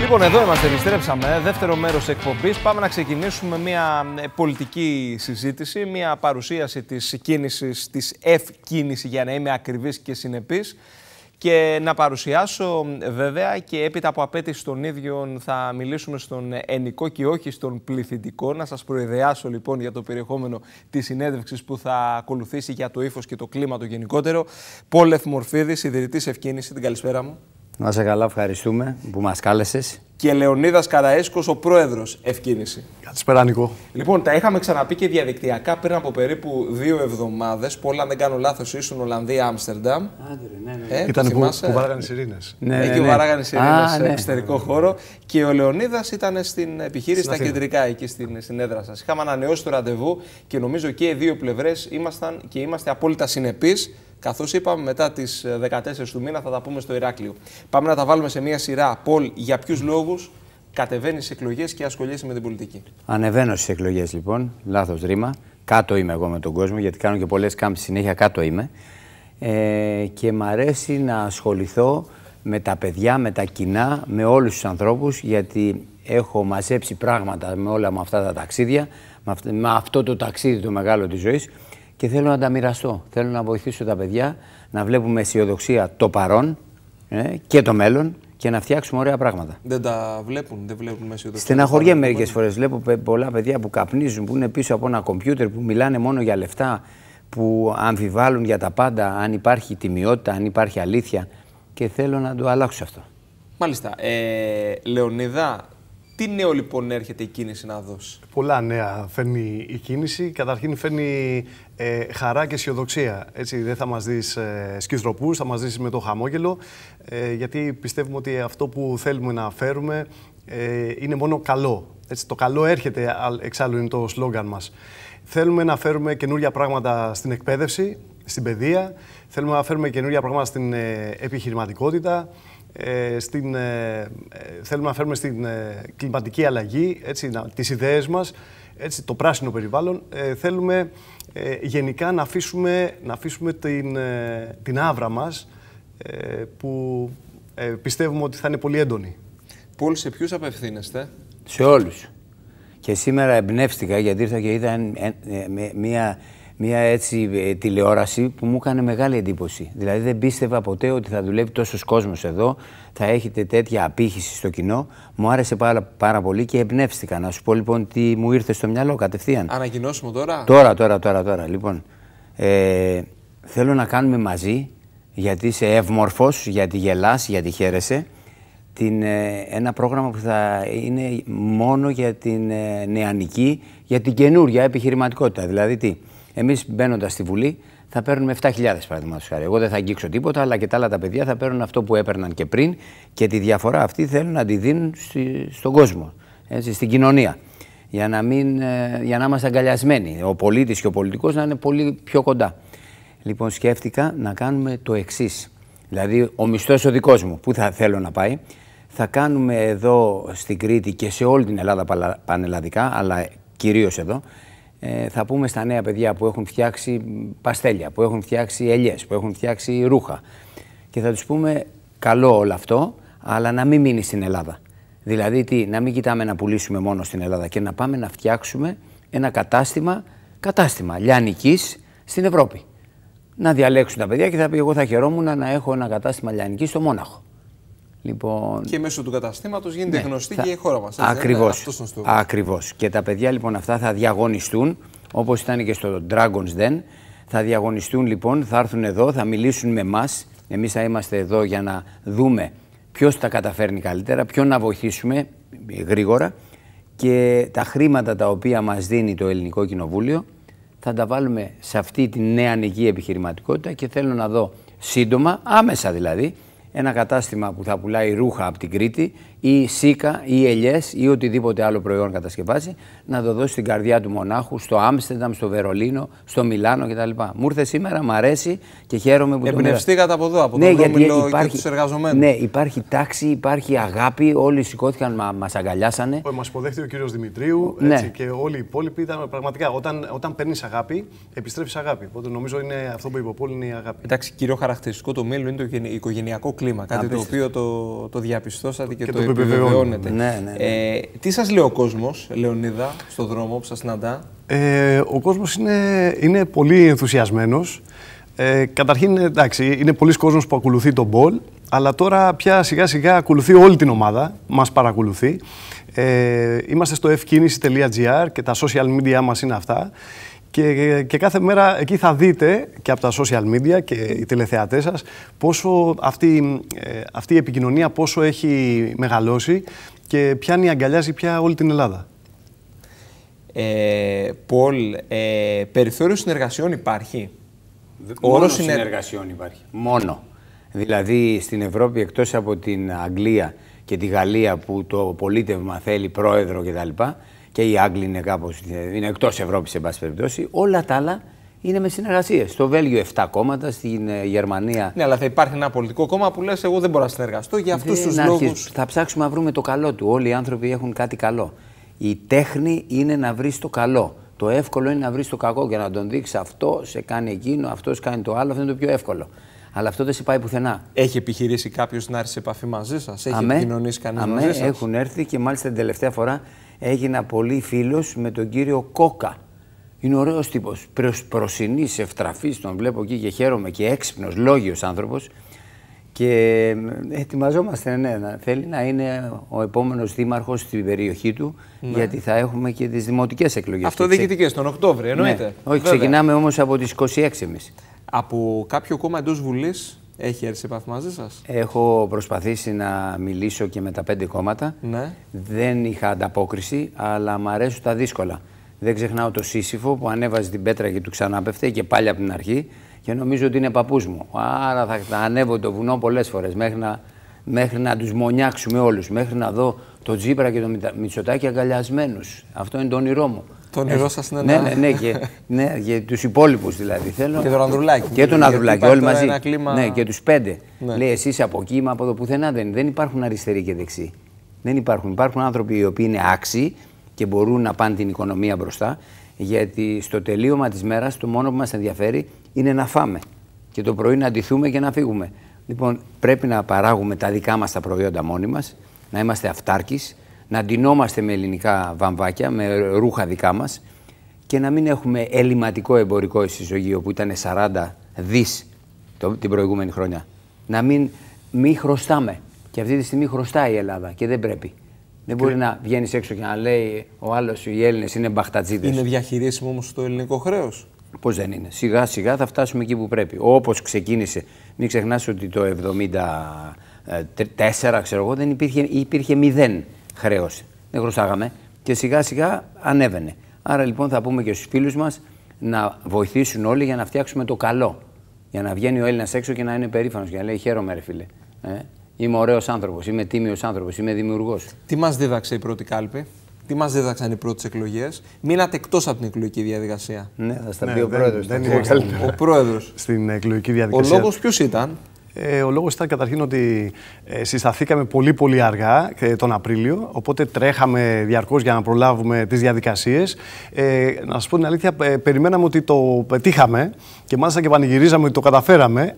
Λοιπόν, εδώ είμαστε, επιστρέψαμε. Δεύτερο μέρος εκπομπής. Πάμε να ξεκινήσουμε μια ε, πολιτική συζήτηση, μια παρουσίαση της κίνησης, της ευκίνησης για να είμαι ακριβής και συνεπής. Και να παρουσιάσω βέβαια και έπειτα από απέτηση των ίδιων θα μιλήσουμε στον ενικό και όχι στον πληθυντικό. Να σας προειδεάσω λοιπόν για το περιεχόμενο της συνέντευξης που θα ακολουθήσει για το ύφος και το κλίμα το γενικότερο. Πόλεφ Μορφίδης, ιδρυτής ευκίνησης. Την καλησπέρα μου. Να σε καλά, ευχαριστούμε που μας κάλεσες. Και Λεωνίδας Καραέσκος, ο πρόεδρος Ευκίνηση. Καλησπέρα, Νικό. Λοιπόν, τα είχαμε ξαναπεί και διαδικτυακά πριν από περίπου δύο εβδομάδες. Πολλά, αν δεν κάνω λάθος, ήσουν Ολλανδία, Άμστερνταμ. Άντε, ναι, ναι, ναι. Ε, ήταν που, που βάραγαν οι σιρήνες. Ναι, ναι, εκεί ναι. ναι. βάραγαν οι σιρήνε σε εξωτερικό χώρο. Και ο Λεωνίδας ήταν στην επιχείρηση στα κεντρικά, εκεί στην, συνέδρα. έδρα σας. Είχαμε ανανεώσει το ραντεβού και νομίζω και οι δύο πλευρές ήμασταν και είμαστε απόλυτα συνεπείς Καθώς είπαμε, μετά τις 14 ε, του μήνα θα τα πούμε στο Ηράκλειο. Πάμε να τα βάλουμε σε μία σειρά. Πολ, για ποιους λόγους κατεβαίνει στις εκλογές και ασχολείσαι με την πολιτική. Ανεβαίνω στις εκλογές, λοιπόν. λάθος ρήμα. Κάτω είμαι εγώ με τον κόσμο, γιατί κάνω και πολλές κάμψει συνέχεια. Κάτω είμαι. Ε, και μ' αρέσει να ασχοληθώ με τα παιδιά, με τα κοινά, με όλους τους ανθρώπους, γιατί έχω μαζέψει πράγματα με όλα με αυτά τα ταξίδια, με αυτό το ταξίδι το μεγάλο της ζωής και θέλω να τα μοιραστώ. Θέλω να βοηθήσω τα παιδιά να βλέπουμε αισιοδοξία το παρόν ε, και το μέλλον και να φτιάξουμε ωραία πράγματα. Δεν τα βλέπουν, δεν βλέπουν αισιοδοξία. Στεναχωριέμαι μερικέ φορές. Βλέπω πολλά παιδιά που καπνίζουν, που είναι πίσω από ένα κομπιούτερ, που μιλάνε μόνο για λεφτά, που αμφιβάλλουν για τα πάντα, αν υπάρχει τιμιότητα, αν υπάρχει αλήθεια. Και θέλω να το αλλάξω αυτό. Μάλιστα. Ε, Λεωνίδα, τι νέο λοιπόν έρχεται η κίνηση να δώσει. Πολλά νέα φέρνει η κίνηση. Καταρχήν φέρνει ε, χαρά και αισιοδοξία. Έτσι, δεν θα μας δεις ε, θα μας δεις με το χαμόγελο, ε, γιατί πιστεύουμε ότι αυτό που θέλουμε να φέρουμε ε, είναι μόνο καλό. Έτσι, το καλό έρχεται, εξάλλου είναι το σλόγγαν μας. Θέλουμε να φέρουμε καινούργια πράγματα στην εκπαίδευση, στην παιδεία. Θέλουμε να φέρουμε καινούργια πράγματα στην ε, επιχειρηματικότητα. Ε, στην, ε, ε, θέλουμε να φέρουμε στην κλιματική αλλαγή, έτσι, να, τις ιδέες μας, έτσι, το πράσινο περιβάλλον, θέλουμε γενικά να αφήσουμε, να αφήσουμε την, την άβρα μας που πιστεύουμε ότι θα είναι πολύ έντονη. Πολ, σε ποιους απευθύνεστε? Σε όλους. Και σήμερα εμπνεύστηκα γιατί ήρθα και είδα μια μια έτσι ε, τηλεόραση που μου έκανε μεγάλη εντύπωση. Δηλαδή δεν πίστευα ποτέ ότι θα δουλεύει τόσος κόσμος εδώ, θα έχετε τέτοια απήχηση στο κοινό. Μου άρεσε πάρα, πολύ και εμπνεύστηκα. Να σου πω λοιπόν τι μου ήρθε στο μυαλό κατευθείαν. Ανακοινώσουμε τώρα. Τώρα, τώρα, τώρα, τώρα. Λοιπόν, ε, θέλω να κάνουμε μαζί, γιατί είσαι εύμορφο, γιατί γελάς, γιατί χαίρεσαι, την, ε, ένα πρόγραμμα που θα είναι μόνο για την ε, νεανική, για την καινούρια επιχειρηματικότητα. Δηλαδή τι, Εμείς μπαίνοντας στη Βουλή θα παίρνουμε 7.000 παραδείγματος χάρη. Εγώ δεν θα αγγίξω τίποτα, αλλά και τα άλλα τα παιδιά θα παίρνουν αυτό που έπαιρναν και πριν και τη διαφορά αυτή θέλουν να τη δίνουν στον κόσμο, έτσι, στην κοινωνία. Για να, μην, ε, για να είμαστε αγκαλιασμένοι. Ο πολίτης και ο πολιτικός να είναι πολύ πιο κοντά. Λοιπόν, σκέφτηκα να κάνουμε το εξής. Δηλαδή, ο μισθός ο δικός μου, που θα θέλω να πάει, θα κάνουμε εδώ στην Κρήτη και σε όλη την Ελλάδα πανελλαδικά, αλλά κυρίως εδώ, ε, θα πούμε στα νέα παιδιά που έχουν φτιάξει παστέλια, που έχουν φτιάξει ελιές, που έχουν φτιάξει ρούχα και θα τους πούμε καλό όλο αυτό, αλλά να μην μείνει στην Ελλάδα. Δηλαδή τι, να μην κοιτάμε να πουλήσουμε μόνο στην Ελλάδα και να πάμε να φτιάξουμε ένα κατάστημα, κατάστημα λιανικής στην Ευρώπη. Να διαλέξουν τα παιδιά και θα πει εγώ θα χαιρόμουν να έχω ένα κατάστημα λιανικής στο Μόναχο. Λοιπόν... Και μέσω του καταστήματος γίνεται ναι, γνωστή και η χώρα μας. Ακριβώ. Ακριβώς. Και τα παιδιά λοιπόν αυτά θα διαγωνιστούν, όπως ήταν και στο Dragon's Den. Θα διαγωνιστούν λοιπόν, θα έρθουν εδώ, θα μιλήσουν με εμάς. Εμείς θα είμαστε εδώ για να δούμε ποιος τα καταφέρνει καλύτερα, ποιον να βοηθήσουμε γρήγορα. Και τα χρήματα τα οποία μας δίνει το Ελληνικό Κοινοβούλιο θα τα βάλουμε σε αυτή τη νέα επιχειρηματικότητα και θέλω να δω σύντομα, άμεσα δηλαδή, ένα κατάστημα που θα πουλάει ρούχα από την Κρήτη ή σίκα ή ελιές ή οτιδήποτε άλλο προϊόν κατασκευάζει, να το δώσει στην καρδιά του μονάχου, στο Άμστερνταμ, στο Βερολίνο, στο Μιλάνο κτλ. Μου ήρθε σήμερα, μου αρέσει και χαίρομαι που Εμπνευστήκατε από εδώ, από ναι, τον Ρόμιλο υπάρχει, και τους εργαζομένους. Ναι, υπάρχει τάξη, υπάρχει αγάπη, όλοι σηκώθηκαν, μα μας αγκαλιάσανε. Μα υποδέχτηκε ο κύριος Δημητρίου ναι. και όλοι οι υπόλοιποι ήταν πραγματικά. Όταν, όταν παίρνεις αγάπη, επιστρέφεις αγάπη. Οπότε νομίζω είναι αυτό που υποπόλυνε η αγάπη. Εντάξει, κύριο χαρακτηριστικό το μέλλον είναι το οικογενειακό κλίμα. Κάτι το οποίο το, το διαπιστώσατε και, και το ναι, ναι, ναι. Ε, τι σας λέει ο κόσμος, Λεωνίδα, στον δρόμο που σας συναντά. Ε, ο κόσμος είναι, είναι πολύ ενθουσιασμένος. Ε, καταρχήν, εντάξει, είναι πολλοί κόσμος που ακολουθεί τον μπολ, αλλά τώρα πια σιγά σιγά ακολουθεί όλη την ομάδα, μας παρακολουθεί. Ε, είμαστε στο fkίνηση.gr και τα social media μας είναι αυτά. Και, κάθε μέρα εκεί θα δείτε και από τα social media και οι τηλεθεατές σας πόσο αυτή, ε, αυτή η επικοινωνία πόσο έχει μεγαλώσει και πιάνει, αγκαλιάζει πια όλη την Ελλάδα. Ε, Πολ, ε, περιθώριο συνεργασιών υπάρχει. Μόνο συνεργασιών υπάρχει. Μόνο. Δηλαδή στην Ευρώπη εκτός από την Αγγλία και τη Γαλλία που το πολίτευμα θέλει πρόεδρο κτλ και οι Άγγλοι είναι κάπως. είναι εκτός Ευρώπης, σε πάση περιπτώσει. Όλα τα άλλα είναι με συνεργασίες. Στο Βέλγιο 7 κόμματα, στην ε, Γερμανία. Ναι, αλλά θα υπάρχει ένα πολιτικό κόμμα που λες: Εγώ δεν μπορώ να συνεργαστώ για αυτούς ναι, τους λόγους. Θα ψάξουμε να βρούμε το καλό του. Όλοι οι άνθρωποι έχουν κάτι καλό. Η τέχνη είναι να βρεις το καλό. Το εύκολο είναι να βρεις το κακό και να τον δείξεις αυτό, σε κάνει εκείνο, αυτός κάνει το άλλο. Αυτό είναι το πιο εύκολο. Αλλά αυτό δεν σε πάει πουθενά. Έχει επιχειρήσει κάποιος να έρθει σε επαφή μαζί σας, έχει επικοινωνήσει κανείς μαζί Έχουν έρθει και μάλιστα την τελευταία φορά έγινα πολύ φίλος με τον κύριο Κόκα. Είναι ωραίος τύπος. Προσινής, ευτραφής, τον βλέπω εκεί και χαίρομαι και έξυπνος, λόγιος άνθρωπος. Και ε, ετοιμαζόμαστε, ναι, να θέλει να είναι ο επόμενος δήμαρχος στην περιοχή του, ναι. γιατί θα έχουμε και τις δημοτικές εκλογές. Αυτοδιοικητικέ, τον Οκτώβριο, εννοείται. Ναι. Όχι, ξεκινάμε όμως από τις 26 εμείς. Από κάποιο κόμμα εντός Βουλής έχει έρθει σε επαφή μαζί σας. Έχω προσπαθήσει να μιλήσω και με τα πέντε κόμματα. Ναι. Δεν είχα ανταπόκριση, αλλά μου αρέσουν τα δύσκολα. Δεν ξεχνάω το Σύσυφο που ανέβαζε την πέτρα και του ξανάπεφτε και πάλι από την αρχή. Και νομίζω ότι είναι παππούς μου. Άρα θα, ανέβω το βουνό πολλές φορές μέχρι να, μέχρι να τους μονιάξουμε όλους. Μέχρι να δω τον Τζίπρα και το Μητσοτάκη αγκαλιασμένους. Αυτό είναι το όνειρό μου. Το νερό σα είναι ναι, ναι, ναι, ναι, και, ναι, τους υπόλοιπους δηλαδή. Θέλω... Και τον Ανδρουλάκη. Και τον Ανδρουλάκη, όλοι μαζί. Κλίμα... Ναι, και τους πέντε. Ναι. Λέει εσείς από εκεί, μα από εδώ πουθενά δεν, δεν υπάρχουν αριστεροί και δεξί. Δεν υπάρχουν. Υπάρχουν άνθρωποι οι οποίοι είναι άξιοι και μπορούν να πάνε την οικονομία μπροστά. Γιατί στο τελείωμα της μέρας το μόνο που μας ενδιαφέρει είναι να φάμε. Και το πρωί να αντιθούμε και να φύγουμε. Λοιπόν, πρέπει να παράγουμε τα δικά μας τα προϊόντα μόνοι μας, να είμαστε αυτάρκης, να ντυνόμαστε με ελληνικά βαμβάκια, με ρούχα δικά μας και να μην έχουμε ελληματικό εμπορικό ισοζύγιο που ήταν 40 δι την προηγούμενη χρονιά. Να μην μη χρωστάμε. Και αυτή τη στιγμή χρωστάει η Ελλάδα και δεν πρέπει. Δεν μπορεί να βγαίνεις έξω και να λέει ο άλλος οι Έλληνες είναι μπαχτατζίδες. Είναι διαχειρίσιμο όμως το ελληνικό χρέος. Πώς δεν είναι. Σιγά σιγά θα φτάσουμε εκεί που πρέπει. Όπως ξεκίνησε. Μην ξεχνάς ότι το 1974, ξέρω εγώ, δεν υπήρχε, υπήρχε μηδέν χρέωση. Δεν χρωστάγαμε και σιγά σιγά ανέβαινε. Άρα λοιπόν θα πούμε και στους φίλους μας να βοηθήσουν όλοι για να φτιάξουμε το καλό. Για να βγαίνει ο Έλληνας έξω και να είναι περήφανος και να λέει: Χαίρομαι, ρε φίλε. Ε, είμαι ωραίος άνθρωπος, είμαι τίμιος άνθρωπος, είμαι δημιουργός. Τι μας δίδαξε η πρώτη κάλπη, τι μας δίδαξαν οι πρώτες εκλογές. Μείνατε εκτός από την εκλογική διαδικασία. Ναι, θα στα ναι, πει ο πρόεδρο. Ο πρόεδρος. Στην εκλογική διαδικασία. Ο λόγος ποιος ήταν. Ε, ο λόγος ήταν καταρχήν ότι ε, συσταθήκαμε πολύ πολύ αργά ε, τον Απρίλιο, οπότε τρέχαμε διαρκώς για να προλάβουμε τις διαδικασίες. Ε, να σας πω την αλήθεια, περιμέναμε ότι το πετύχαμε και μάλιστα και πανηγυρίζαμε ότι το καταφέραμε,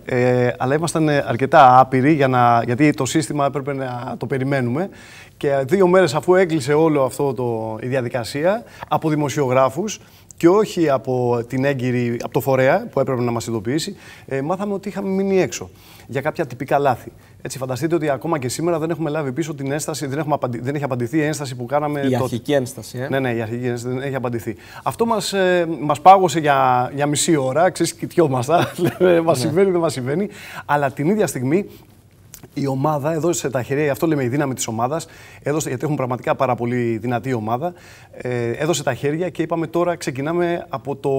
αλλά ήμασταν αρκετά άπειροι για να, γιατί το σύστημα έπρεπε να το περιμένουμε. Και δύο μέρες αφού έκλεισε όλο αυτό το, η διαδικασία από δημοσιογράφους, και όχι από την έγκυρη, από το φορέα που έπρεπε να μας ειδοποιήσει, ε, μάθαμε ότι είχαμε μείνει έξω για κάποια τυπικά λάθη. Έτσι, φανταστείτε ότι ακόμα και σήμερα δεν έχουμε λάβει πίσω την ένσταση, δεν, έχουμε δεν έχει απαντηθεί η ένσταση που κάναμε. Η αρχική ένσταση. Ε. Ναι, ναι, η αρχική ένσταση δεν έχει απαντηθεί. Αυτό μας ε, μας πάγωσε για, μισή ώρα. ξέρεις, κοιτιόμαστε. μας ναι. συμβαίνει, δεν μας συμβαίνει. Αλλά την ίδια στιγμή η ομάδα έδωσε τα χέρια, αυτό λέμε η δύναμη της ομάδας. γιατί έχουμε πραγματικά πάρα πολύ δυνατή ομάδα. Ε, έδωσε τα χέρια και είπαμε τώρα ξεκινάμε από το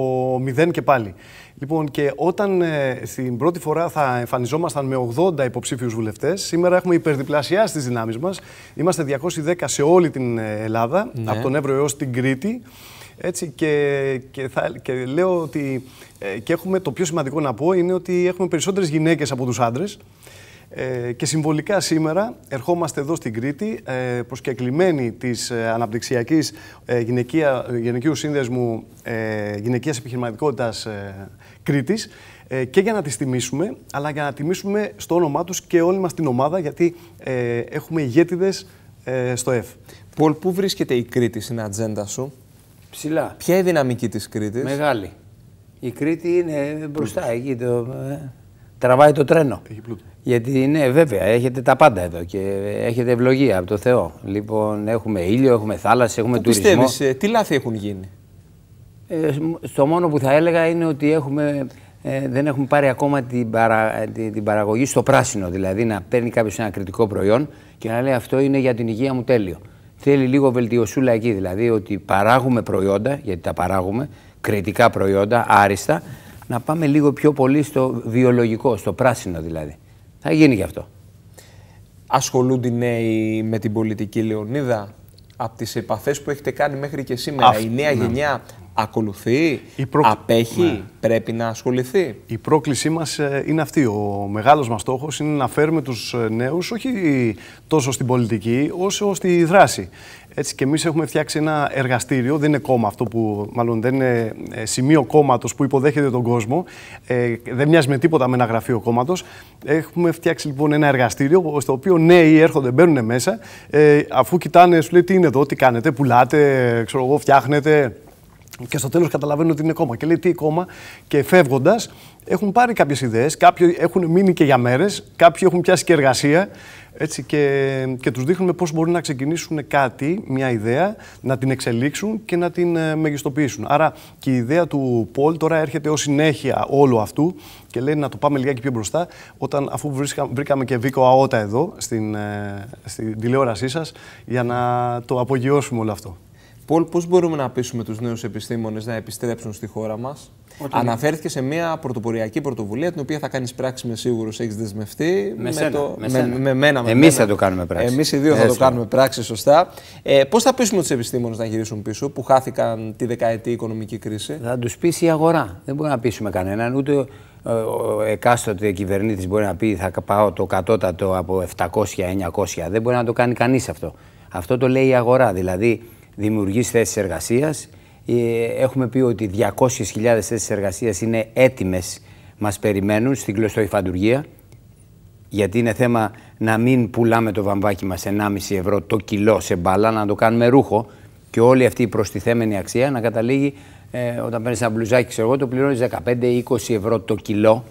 μηδέν και πάλι. Λοιπόν, και όταν ε, στην πρώτη φορά θα εμφανιζόμασταν με 80 υποψήφιους βουλευτές, σήμερα έχουμε υπερδιπλασιάσει τι δυνάμεις μας. Είμαστε 210 σε όλη την ε, Ελλάδα, ναι. από τον Εύρο έως την Κρήτη. Έτσι, και, και, θα, και λέω ότι. Ε, και έχουμε το πιο σημαντικό να πω είναι ότι έχουμε περισσότερες γυναίκες από τους άντρες. Ε, και συμβολικά σήμερα ερχόμαστε εδώ στην Κρήτη ε, προσκεκλημένοι της ε, αναπτυξιακής ε, γυναικεία, γυναικείου Σύνδεσμου ε, Γυναικείας Επιχειρηματικότητας Κρήτης και για να τις τιμήσουμε, αλλά για να τιμήσουμε στο όνομά τους και όλη μας την ομάδα γιατί έχουμε ηγέτιδες στο ΕΦ. Πολ, πού βρίσκεται η Κρήτη στην ατζέντα σου? Ψηλά. Ποια είναι η δυναμική της Κρήτης? Μεγάλη. Η Κρήτη είναι μπροστά εκεί. Το τραβάει το τρένο. Γιατί ναι, βέβαια, έχετε τα πάντα εδώ και έχετε ευλογία από το Θεό. Λοιπόν, έχουμε ήλιο, έχουμε θάλασσα, έχουμε το τουρισμό. Πιστεύεις, ε, τι λάθη έχουν γίνει. Ε, στο μόνο που θα έλεγα είναι ότι έχουμε, ε, δεν έχουμε πάρει ακόμα την, την, την, παραγωγή στο πράσινο. Δηλαδή να παίρνει κάποιος ένα κριτικό προϊόν και να λέει αυτό είναι για την υγεία μου τέλειο. Θέλει λίγο βελτιωσούλα εκεί, δηλαδή ότι παράγουμε προϊόντα, γιατί τα παράγουμε, κριτικά προϊόντα, άριστα, να πάμε λίγο πιο πολύ στο βιολογικό, στο πράσινο δηλαδή. Θα γίνει γι' αυτό. Ασχολούνται οι νέοι με την πολιτική Λεωνίδα από τις επαφές που έχετε κάνει μέχρι και σήμερα. η νέα ναι. γενιά ακολουθεί, απέχει, ναι. πρέπει να ασχοληθεί. Η πρόκλησή μας ε, είναι αυτή. Ο μεγάλος μας στόχος είναι να φέρουμε τους ε, νέους όχι τόσο στην πολιτική όσο στη δράση. Έτσι και εμείς έχουμε φτιάξει ένα εργαστήριο, δεν είναι κόμμα αυτό που, μάλλον δεν είναι ε, σημείο κόμματος που υποδέχεται τον κόσμο, ε, δεν μοιάζει με τίποτα με ένα γραφείο κόμματος. Έχουμε φτιάξει λοιπόν ένα εργαστήριο στο οποίο νέοι έρχονται, μπαίνουν μέσα, αφού κοιτάνε, σου λέει τι είναι εδώ, τι κάνετε, πουλάτε, ξέρω εγώ, φτιάχνετε, και στο τέλος καταλαβαίνουν ότι είναι κόμμα. Και λέει τι κόμμα. Και φεύγοντας, έχουν πάρει κάποιες ιδέες. Κάποιοι έχουν μείνει και για μέρες. Κάποιοι έχουν πιάσει και εργασία. Έτσι, και, και τους δείχνουμε πώς μπορούν να ξεκινήσουν κάτι, μια ιδέα, να την εξελίξουν και να την ε, μεγιστοποιήσουν. Άρα και η ιδέα του Πολ τώρα έρχεται ως συνέχεια όλου αυτού και λέει να το πάμε λιγάκι πιο μπροστά. Όταν, αφού βρίσκα, βρήκαμε και Βίκο Αότα εδώ στην, ε, στην τηλεόρασή σας, για να το απογειώσουμε όλο αυτό. Πολ, πώς μπορούμε να πείσουμε τους νέους επιστήμονες να επιστρέψουν στη χώρα μας. Αναφέρθηκε σε μια πρωτοποριακή πρωτοβουλία, την οποία θα κάνεις πράξη με σίγουρο, έχεις δεσμευτεί. Με, με, το... με, με, με μένα. Με Εμείς θα το κάνουμε πράξη. Εμείς οι δύο Έτσι. θα το κάνουμε πράξη, σωστά. Ε, πώς θα πείσουμε τους επιστήμονες να γυρίσουν πίσω, που χάθηκαν τη δεκαετή οικονομική κρίση. Θα τους πείσει η αγορά. Δεν μπορούμε να πείσουμε κανέναν, ούτε ο εκάστοτε κυβερνήτης μπορεί να πει θα πάω το κατώτατο από 700-900. Δεν μπορεί να το κάνει κανείς αυτό. Αυτό το λέει η αγορά. Δηλαδή δημιουργήσει θέσεις εργασίας. Ε, έχουμε πει ότι 200.000 θέσεις εργασίας είναι έτοιμες, μας περιμένουν στην κλωστοϊφαντουργία. Γιατί είναι θέμα να μην πουλάμε το βαμβάκι μας 1,5 ευρώ το κιλό σε μπάλα, να το κάνουμε ρούχο και όλη αυτή η προστιθέμενη αξία να καταλήγει ε, όταν παίρνεις ένα μπλουζάκι, ξέρω εγώ, το πληρώνεις 15-20 ευρώ το κιλό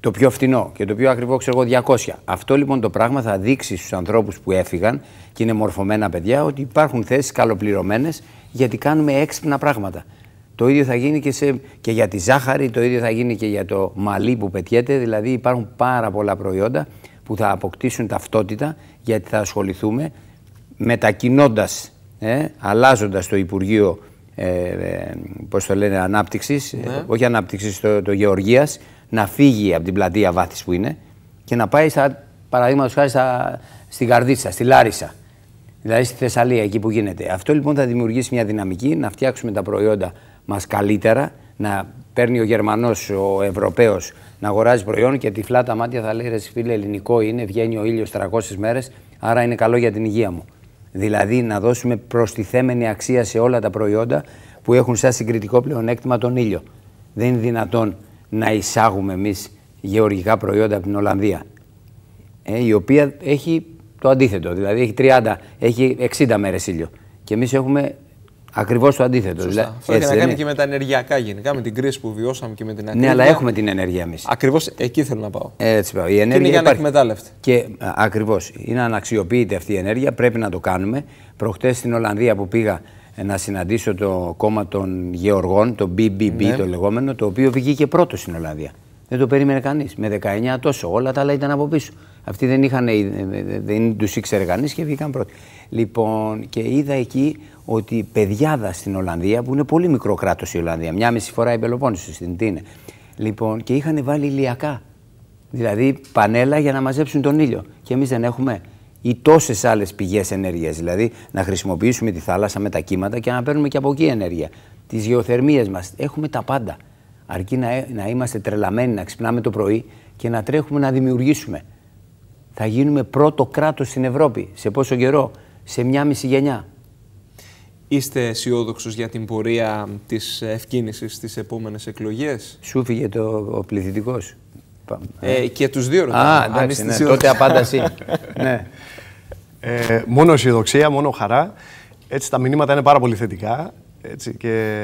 το πιο φθηνό και το πιο ακριβό, ξέρω εγώ, 200. Αυτό λοιπόν το πράγμα θα δείξει στους ανθρώπους που έφυγαν και είναι μορφωμένα παιδιά ότι υπάρχουν θέσεις καλοπληρωμένες γιατί κάνουμε έξυπνα πράγματα. Το ίδιο θα γίνει και, σε, και για τη ζάχαρη, το ίδιο θα γίνει και για το μαλλί που πετιέται. Δηλαδή υπάρχουν πάρα πολλά προϊόντα που θα αποκτήσουν ταυτότητα γιατί θα ασχοληθούμε μετακινώντας, ε, αλλάζοντας το Υπουργείο. Ε, ε, πώς το λένε, ναι. όχι ανάπτυξης το, το γεωργίας, να φύγει από την πλατεία βάθης που είναι και να πάει, στα, παραδείγματος χάρη, στα, στην Καρδίτσα, στη Λάρισα. Δηλαδή στη Θεσσαλία, εκεί που γίνεται. Αυτό λοιπόν θα δημιουργήσει μια δυναμική να φτιάξουμε τα προϊόντα μας καλύτερα, να παίρνει ο Γερμανός, ο Ευρωπαίος να αγοράζει προϊόν και τυφλά τα μάτια θα λέει ρε φίλε, ελληνικό είναι, βγαίνει ο ήλιος 300 μέρες, άρα είναι καλό για την υγεία μου. Δηλαδή να δώσουμε προστιθέμενη αξία σε όλα τα προϊόντα που έχουν σαν συγκριτικό πλεονέκτημα τον ήλιο. Δεν είναι δυνατόν να εισάγουμε εμείς γεωργικά προϊόντα από την Ολλανδία, ε, η οποία έχει το αντίθετο, δηλαδή έχει 30, έχει 60 μέρες ήλιο και εμείς έχουμε Ακριβώς το αντίθετο. Σωστά. Δηλαδή, Αυτό έχει να κάνει και με τα ενεργειακά γενικά, με την κρίση που βιώσαμε και με την ναι, ακρίβεια. Ναι, αλλά έχουμε την ενέργεια εμείς. Ακριβώς εκεί θέλω να πάω. Ε, έτσι πάω. Η ενέργεια και είναι για να Και ακριβώς. Είναι αναξιοποιείται αυτή η ενέργεια, πρέπει να το κάνουμε. Προχτές στην Ολλανδία που πήγα, ε, να συναντήσω το κόμμα των Γεωργών, το BBB ναι. το λεγόμενο, το οποίο βγήκε πρώτος στην Ολλανδία. Δεν το περίμενε κανείς. Με 19 τόσο. Όλα τα άλλα ήταν από πίσω. Αυτοί δεν, είχαν, ε, ε, δεν τους ήξερε κανείς και βγήκαν πρώτοι. Λοιπόν, και είδα εκεί ότι παιδιάδα στην Ολλανδία, που είναι πολύ μικρό κράτος η Ολλανδία, μια μισή φορά η Πελοπόννησο στην Τίνε. Λοιπόν, και είχαν βάλει ηλιακά. Δηλαδή πανέλα για να μαζέψουν τον ήλιο. Και εμείς δεν έχουμε ή τόσες άλλες πηγές ενέργειας. Δηλαδή, να χρησιμοποιήσουμε τη θάλασσα με τα κύματα και να παίρνουμε και από εκεί ενέργεια. Τις γεωθερμίες μας. Έχουμε τα πάντα. Αρκεί να, ε, να είμαστε τρελαμένοι, να ξυπνάμε το πρωί και να τρέχουμε να δημιουργήσουμε. Θα γίνουμε πρώτο κράτος στην Ευρώπη. Σε πόσο καιρό, σε μια μισή γενιά. Είστε αισιόδοξος για την πορεία της ευκίνησης στις επόμενες εκλογές. Σου φύγε το, ο πληθυντικός. Ε. ε, και τους δύο ρωτάνε. Α, εντάξει, ναι. τότε απάνταση. ναι. Ε, μόνο αισιοδοξία, μόνο χαρά. Έτσι, τα μηνύματα είναι πάρα πολύ θετικά. Έτσι, και,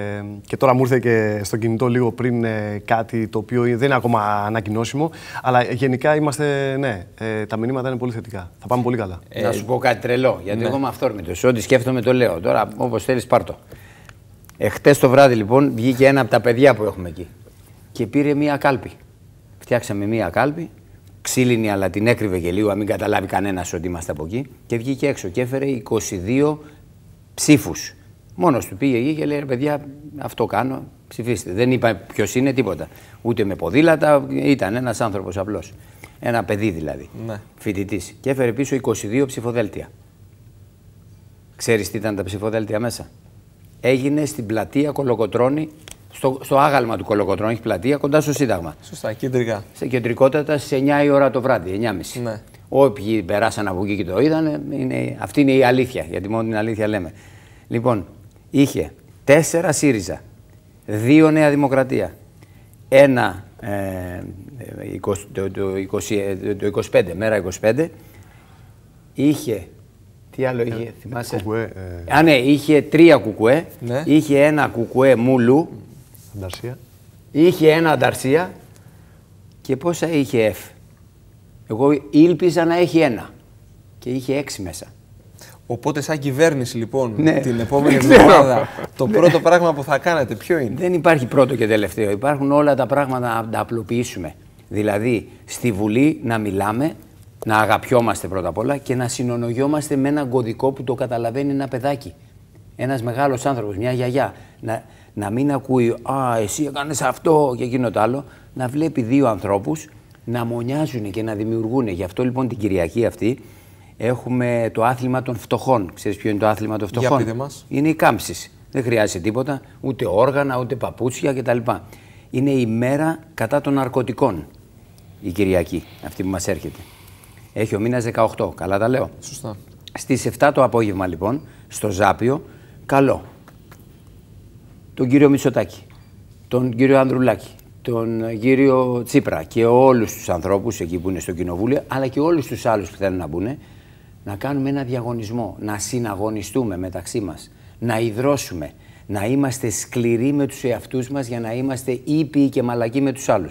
και τώρα μου ήρθε και στο κινητό λίγο πριν ε, κάτι το οποίο δεν είναι ακόμα ανακοινώσιμο. Αλλά γενικά είμαστε, ναι, ε, τα μηνύματα είναι πολύ θετικά. Θα πάμε πολύ καλά. Ε, να σου πω κάτι τρελό, γιατί ναι. εγώ είμαι αυθόρμητο. Ό,τι σκέφτομαι το λέω. Τώρα, όπως θέλεις, πάρτο. Εχθέ το βράδυ, λοιπόν, βγήκε ένα από τα παιδιά που έχουμε εκεί και πήρε μία κάλπη. Φτιάξαμε μία κάλπη, ξύλινη, αλλά την έκρυβε και λίγο, να μην καταλάβει κανένας ότι είμαστε από εκεί. Και βγήκε έξω και έφερε 22 ψήφους. Μόνος του πήγε εκεί και λέει: Ρε παιδιά, αυτό κάνω. Ψηφίστε. Δεν είπα ποιος είναι, τίποτα. Ούτε με ποδήλατα, ήταν ένας άνθρωπος απλός. Ένα παιδί δηλαδή. Ναι. Φοιτητής. Και έφερε πίσω 22 ψηφοδέλτια. Ξέρεις τι ήταν τα ψηφοδέλτια μέσα. Έγινε στην πλατεία Κολοκοτρόνη στο, στο άγαλμα του Κολοκοτρών, έχει πλατεία κοντά στο Σύνταγμα. Σωστά, κεντρικά. Σε κεντρικότατα στι 9 η ώρα το βράδυ, 9.30. Ναι. Όποιοι περάσαν από εκεί και το είδαν, είναι, αυτή είναι η αλήθεια, γιατί μόνο την αλήθεια λέμε. Λοιπόν, είχε τέσσερα ΣΥΡΙΖΑ, δύο Νέα Δημοκρατία, ένα ε, το, το, 20, ε, το 25, μέρα 25, είχε τι άλλο είχε, ε, θυμάσαι. Κουκουέ, ε. Α, ναι, είχε τρία κουκουέ. Ναι. Είχε ένα κουκουέ μουλού. Ανταρσία. Είχε ένα ανταρσία και πόσα είχε F. Εγώ ήλπιζα να έχει ένα και είχε έξι μέσα. Οπότε σαν κυβέρνηση λοιπόν ναι. την επόμενη εβδομάδα το ναι. πρώτο πράγμα που θα κάνετε ποιο είναι. Δεν υπάρχει πρώτο και τελευταίο. Υπάρχουν όλα τα πράγματα να τα απλοποιήσουμε. Δηλαδή στη Βουλή να μιλάμε, να αγαπιόμαστε πρώτα απ' όλα και να συνονογιόμαστε με έναν κωδικό που το καταλαβαίνει ένα παιδάκι. Ένας μεγάλος άνθρωπος, μια γιαγιά. Να, να μην ακούει «Α, εσύ έκανες αυτό» και εκείνο το άλλο, να βλέπει δύο ανθρώπους να μονιάζουν και να δημιουργούν. Γι' αυτό λοιπόν την Κυριακή αυτή έχουμε το άθλημα των φτωχών. Ξέρεις ποιο είναι το άθλημα των φτωχών. Για πείτε μας. Είναι οι κάμψεις. Δεν χρειάζεται τίποτα, ούτε όργανα, ούτε παπούτσια κτλ. Είναι η μέρα κατά των ναρκωτικών η Κυριακή, αυτή που μας έρχεται. Έχει ο μήνας 18, καλά τα λέω. Σωστά. Στις 7 το απόγευμα λοιπόν, στο Ζάπιο, καλό τον κύριο Μητσοτάκη, τον κύριο Ανδρουλάκη, τον κύριο Τσίπρα και όλους τους ανθρώπους εκεί που είναι στο κοινοβούλιο, αλλά και όλους τους άλλους που θέλουν να μπουν, να κάνουμε ένα διαγωνισμό, να συναγωνιστούμε μεταξύ μας, να υδρώσουμε, να είμαστε σκληροί με τους εαυτούς μας για να είμαστε ήπιοι και μαλακοί με τους άλλους.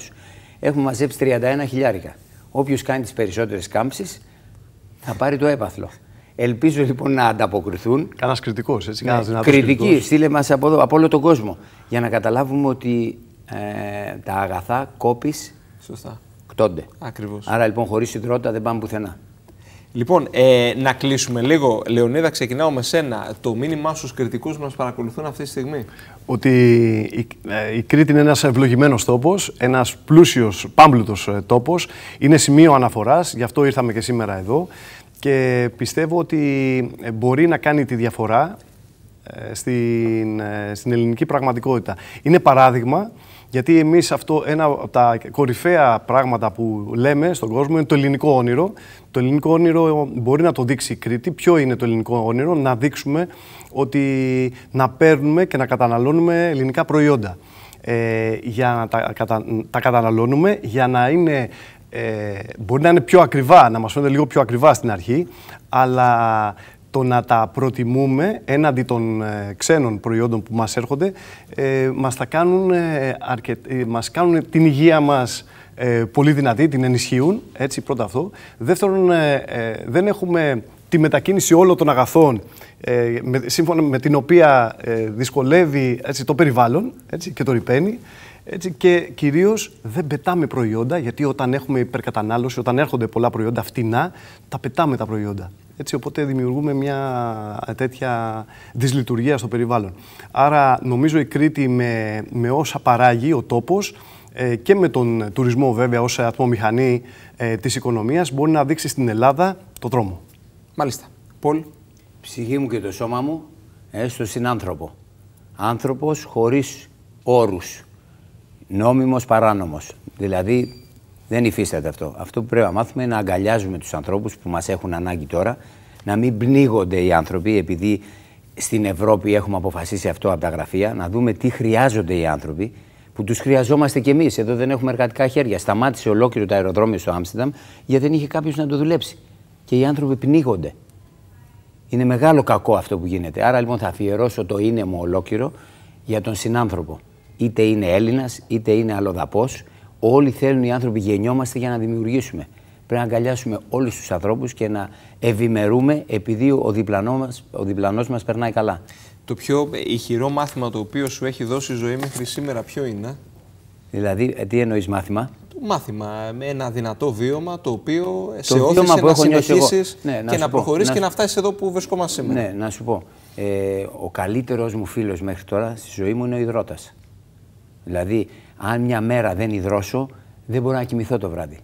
Έχουμε μαζέψει 31 χιλιάρικα. Όποιος κάνει τις περισσότερες κάμψεις θα πάρει το έπαθλο. Ελπίζω λοιπόν να ανταποκριθούν. Κανένας κριτικός, έτσι. ναι, κριτική, στείλε μας από, εδώ, από όλο τον κόσμο. Για να καταλάβουμε ότι ε, τα αγαθά κόπης. Σωστά. Κτώνται. Ακριβώς. Άρα λοιπόν χωρίς υδρότα δεν πάμε πουθενά. Λοιπόν, ε, να κλείσουμε λίγο. Λεωνίδα, ξεκινάω με σένα. Το μήνυμά στους κριτικούς μας παρακολουθούν αυτή τη στιγμή. Ότι η, ε, η Κρήτη είναι ένας ευλογημένος τόπος, ένας πλούσιος, πάμπλουτος ε, τόπος. Είναι σημείο αναφοράς, γι' αυτό ήρθαμε και σήμερα εδώ και πιστεύω ότι ε, μπορεί να κάνει τη διαφορά ε, στην, ε, στην ελληνική πραγματικότητα. Είναι παράδειγμα γιατί εμείς αυτό, ένα από τα κορυφαία πράγματα που λέμε στον κόσμο είναι το ελληνικό όνειρο. Το ελληνικό όνειρο μπορεί να το δείξει η Κρήτη. Ποιο είναι το ελληνικό όνειρο, να δείξουμε ότι να παίρνουμε και να καταναλώνουμε ελληνικά προϊόντα. για να τα, τα καταναλώνουμε, για να είναι ε, μπορεί να είναι πιο ακριβά, να μας φαίνονται λίγο πιο ακριβά στην αρχή, αλλά το να τα προτιμούμε έναντι των ε, ξένων προϊόντων που μας έρχονται, ε, μας, τα κάνουν, ε, ε, μας κάνουν την υγεία μας πολύ δυνατή, την ενισχύουν, έτσι πρώτα αυτό. Δεύτερον, δεν έχουμε τη μετακίνηση όλων των αγαθών, με, σύμφωνα με την οποία δυσκολεύει έτσι, το περιβάλλον έτσι, και το ρηπαίνει. Έτσι, και κυρίως δεν πετάμε προϊόντα, γιατί όταν έχουμε υπερκατανάλωση, όταν έρχονται πολλά προϊόντα φτηνά, τα πετάμε τα προϊόντα. Έτσι, οπότε δημιουργούμε μια τέτοια δυσλειτουργία στο περιβάλλον. Άρα νομίζω η Κρήτη με, με όσα παράγει ο τόπος ε, και με τον τουρισμό βέβαια ως ατμομηχανή ε, της οικονομίας μπορεί να δείξει στην Ελλάδα το δρόμο. Μάλιστα. Πολ. Ψυχή μου και το σώμα μου ε, συνάνθρωπο. Άνθρωπος χωρίς όρους νόμιμος παράνομος. Δηλαδή δεν υφίσταται αυτό. Αυτό που πρέπει να μάθουμε είναι να αγκαλιάζουμε τους ανθρώπους που μας έχουν ανάγκη τώρα, να μην πνίγονται οι άνθρωποι επειδή στην Ευρώπη έχουμε αποφασίσει αυτό από τα γραφεία, να δούμε τι χρειάζονται οι άνθρωποι, που τους χρειαζόμαστε κι εμείς. Εδώ δεν έχουμε εργατικά χέρια. Σταμάτησε ολόκληρο το αεροδρόμιο στο Άμστερνταμ γιατί δεν είχε κάποιος να το δουλέψει. Και οι άνθρωποι πνίγονται. Είναι μεγάλο κακό αυτό που γίνεται. Άρα λοιπόν θα αφιερώσω το είναι μου ολόκληρο για τον συνάνθρωπο είτε είναι Έλληνας, είτε είναι αλλοδαπός. Όλοι θέλουν οι άνθρωποι, γεννιόμαστε για να δημιουργήσουμε. Πρέπει να αγκαλιάσουμε όλους τους ανθρώπους και να ευημερούμε επειδή ο διπλανός μας διπλανός μας περνάει καλά. Το πιο ηχηρό μάθημα το οποίο σου έχει δώσει η ζωή μέχρι σήμερα, ποιο είναι. Δηλαδή, ε, τι εννοείς μάθημα. Μάθημα, με ένα δυνατό βίωμα το οποίο το σε όθησε να συνεχίσεις ναι, και να προχωρήσεις και να φτάσεις εδώ που βρισκόμαστε σήμερα. Ναι, να σου πω. Ε, ο καλύτερος μου φίλος μέχρι τώρα στη ζωή μου είναι ο Δηλαδή, αν μια μέρα δεν υδρώσω, δεν μπορώ να κοιμηθώ το βράδυ.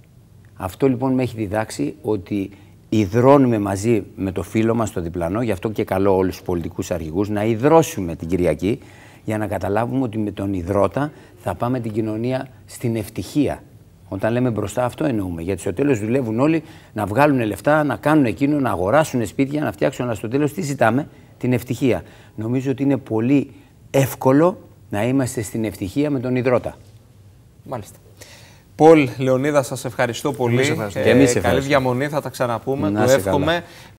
Αυτό λοιπόν με έχει διδάξει ότι υδρώνουμε μαζί με το φίλο μας το διπλανό, γι' αυτό και καλό όλους τους πολιτικούς αρχηγού, να υδρώσουμε την Κυριακή, για να καταλάβουμε ότι με τον υδρότα θα πάμε την κοινωνία στην ευτυχία. Όταν λέμε μπροστά αυτό εννοούμε, γιατί στο τέλος δουλεύουν όλοι να βγάλουν λεφτά, να κάνουν εκείνο, να αγοράσουν σπίτια, να φτιάξουν, αλλά στο τέλος. τι ζητάμε, την ευτυχία. Νομίζω ότι είναι πολύ εύκολο να είμαστε στην ευτυχία με τον Ιδρώτα. Μάλιστα. Πολ Λεωνίδα, σας ευχαριστώ πολύ. Εμείς ευχαριστώ. Ε, Καλή διαμονή, θα τα ξαναπούμε. Να το εύχομαι. Καλά.